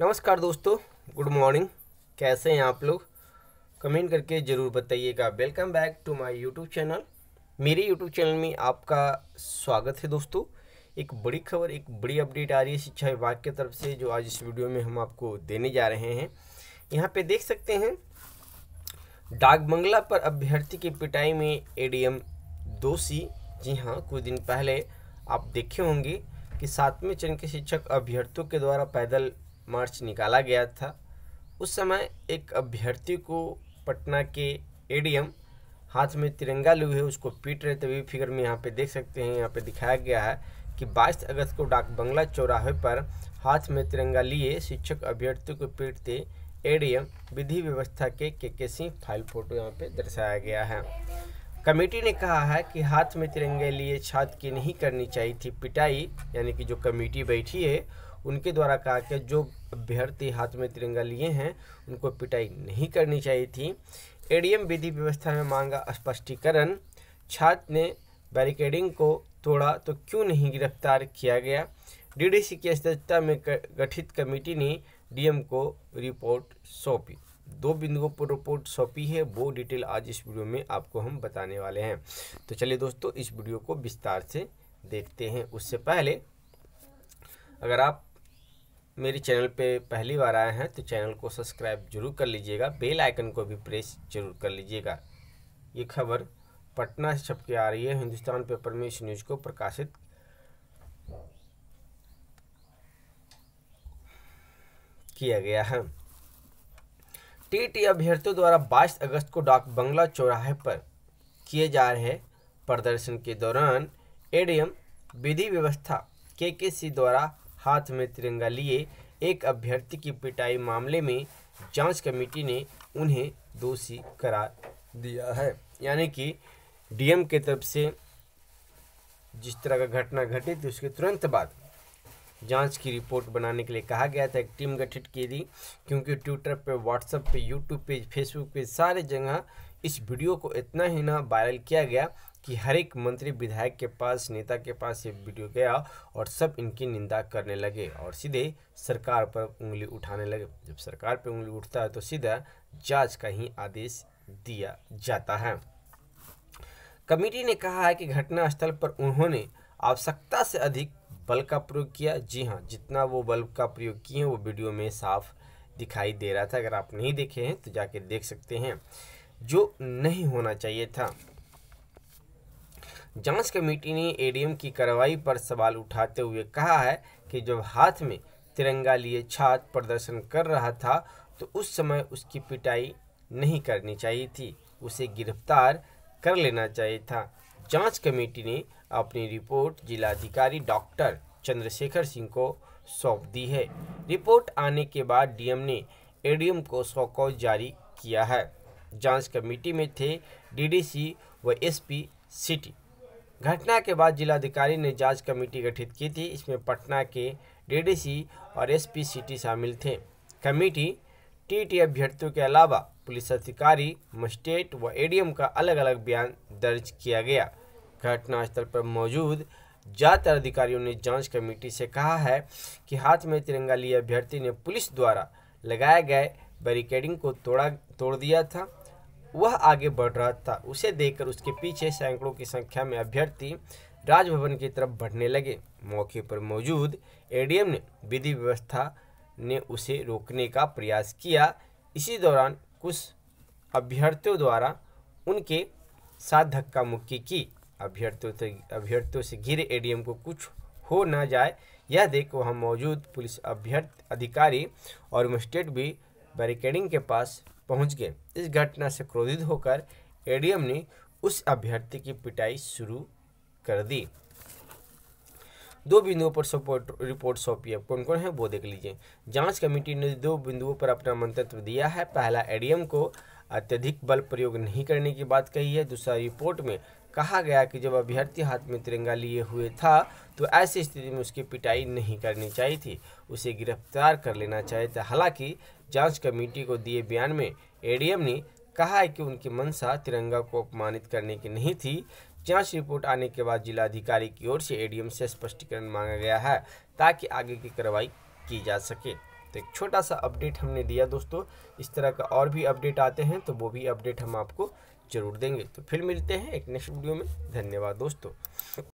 नमस्कार दोस्तों good morning कैसे हैं आप लोग कमेंट करके ज़रूर बताइएगा welcome back to my YouTube channel मेरे यूट्यूब चैनल में आपका स्वागत है दोस्तों एक बड़ी खबर एक बड़ी अपडेट आ रही है शिक्षा विभाग की तरफ से जो आज इस वीडियो में हम आपको देने जा रहे हैं यहाँ पर देख सकते हैं डाक बंगला पर अभ्यर्थी की पिटाई में ए दोषी जी हाँ कुछ दिन पहले आप देखे होंगे कि सातवें चरण के शिक्षक अभ्यर्थियों के द्वारा पैदल मार्च निकाला गया था उस समय एक अभ्यर्थी को पटना के एडीएम हाथ में तिरंगा लिए हुए उसको पीट रहे थे तभी फिगर में यहाँ पे देख सकते हैं यहाँ पे दिखाया गया है कि 22 अगस्त को डाक बंगला चौराहे पर हाथ में तिरंगा लिए शिक्षक अभ्यर्थी को पीटते एडीएम विधि व्यवस्था के के के सिंह फाइल फोटो यहाँ पे दर्शाया गया है कमेटी ने कहा है कि हाथ में तिरंगे लिए छात्र की नहीं करनी चाहिए थी पिटाई यानी कि जो कमेटी बैठी है उनके द्वारा कहा कि जो अभ्यर्थी हाथ में तिरंगा लिए हैं उनको पिटाई नहीं करनी चाहिए थी एडीएम विधि व्यवस्था में मांगा स्पष्टीकरण छात्र ने बैरिकेडिंग को तोड़ा तो क्यों नहीं गिरफ्तार किया गया डीडीसी की अध्यक्षता में गठित कमेटी ने डीएम को रिपोर्ट सौंपी दो बिंदुओं पर रिपोर्ट सौंपी है वो डिटेल आज इस वीडियो में आपको हम बताने वाले हैं तो चलिए दोस्तों इस वीडियो को विस्तार से देखते हैं उससे पहले अगर आप मेरे चैनल पे पहली बार आए हैं तो चैनल को सब्सक्राइब जरूर कर लीजिएगा बेल आइकन को भी प्रेस जरूर कर लीजिएगा ये खबर पटना से छपके आ रही है हिंदुस्तान पेपर में इस न्यूज़ को प्रकाशित किया गया है टीटी अभ्यर्थियों द्वारा 22 अगस्त को डाक बंगला चौराहे पर किए जा रहे प्रदर्शन के दौरान एडीएम विधि व्यवस्था के के सी द्वारा हाथ में तिरंगा लिए एक अभ्यर्थी की पिटाई मामले में जांच कमेटी ने उन्हें दोषी करार दिया है यानी कि डीएम के तरफ से जिस तरह का घटना घटी थी उसके तुरंत बाद जांच की रिपोर्ट बनाने के लिए कहा गया था एक टीम गठित की थी क्योंकि ट्विटर पे व्हाट्सएप पे यूट्यूब पे फेसबुक पे सारे जगह इस वीडियो को इतना ही ना वायरल किया गया कि हर एक मंत्री विधायक के पास नेता के पास ये वीडियो गया और सब इनकी निंदा करने लगे और सीधे सरकार पर उंगली उठाने लगे जब सरकार पर उंगली उठता है तो सीधा जाँच का ही आदेश दिया जाता है कमेटी ने कहा है कि घटनास्थल पर उन्होंने आवश्यकता से अधिक बल का प्रयोग किया जी हाँ जितना वो बल्ब का प्रयोग किए हैं वो वीडियो में साफ दिखाई दे रहा था अगर आप नहीं देखे हैं तो जाके देख सकते हैं जो नहीं होना चाहिए था जांच कमेटी ने एडीएम की कार्रवाई पर सवाल उठाते हुए कहा है कि जब हाथ में तिरंगा लिए छात्र प्रदर्शन कर रहा था तो उस समय उसकी पिटाई नहीं करनी चाहिए थी उसे गिरफ्तार कर लेना चाहिए था जांच कमेटी ने अपनी रिपोर्ट जिलाधिकारी डॉक्टर चंद्रशेखर सिंह को सौंप दी है रिपोर्ट आने के बाद डीएम ने एडीएम को सौकॉज जारी किया है जांच कमेटी में थे डीडीसी व एसपी सिटी घटना के बाद जिलाधिकारी ने जांच कमेटी गठित की थी इसमें पटना के डीडीसी और एसपी सिटी शामिल थे कमेटी टीटी अभ्यर्थियों के अलावा पुलिस अधिकारी मजिस्ट्रेट व एडीएम का अलग अलग बयान दर्ज किया गया घटनास्थल पर मौजूद ज़्यादातर अधिकारियों ने जांच कमेटी से कहा है कि हाथ में तिरंगा लिए अभ्यर्थी ने पुलिस द्वारा लगाए गए बैरिकेडिंग को तोड़ा तोड़ दिया था वह आगे बढ़ रहा था उसे देखकर उसके पीछे सैकड़ों की संख्या में अभ्यर्थी राजभवन की तरफ बढ़ने लगे मौके पर मौजूद एडीएम ने विधि व्यवस्था ने उसे रोकने का प्रयास किया इसी दौरान कुछ अभ्यर्थियों द्वारा उनके साथ धक्का मुक्की की अभ्यर्थियों से अभ्यर्थियों से घिरे एडीएम को कुछ हो ना जाए यह देख वहाँ मौजूद पुलिस अभ्यर्थ अधिकारी और मजिस्ट्रेट भी बैरिकेडिंग के पास पहुंच गए इस घटना से क्रोधित होकर एडीएम ने उस अभ्यर्थी की पिटाई शुरू कर दी दो बिंदुओं पर सपोर्ट रिपोर्ट सौंपी है कौन कौन है वो देख लीजिए जांच कमेटी ने दो बिंदुओं पर अपना मंतव्य दिया है पहला एडीएम को अत्यधिक बल प्रयोग नहीं करने की बात कही है दूसरा रिपोर्ट में कहा गया कि जब अभ्यर्थी हाथ में तिरंगा लिए हुए था तो ऐसी स्थिति में उसकी पिटाई नहीं करनी चाहिए थी उसे गिरफ्तार कर लेना चाहिए था हालांकि जांच कमेटी को दिए बयान में एडीएम ने कहा है कि उनकी मंशा तिरंगा को अपमानित करने की नहीं थी जांच रिपोर्ट आने के बाद जिलाधिकारी की ओर से एडीएम से स्पष्टीकरण मांगा गया है ताकि आगे की कार्रवाई की जा सके तो एक छोटा सा अपडेट हमने दिया दोस्तों इस तरह का और भी अपडेट आते हैं तो वो भी अपडेट हम आपको जरूर देंगे तो फिर मिलते हैं एक नेक्स्ट वीडियो में धन्यवाद दोस्तों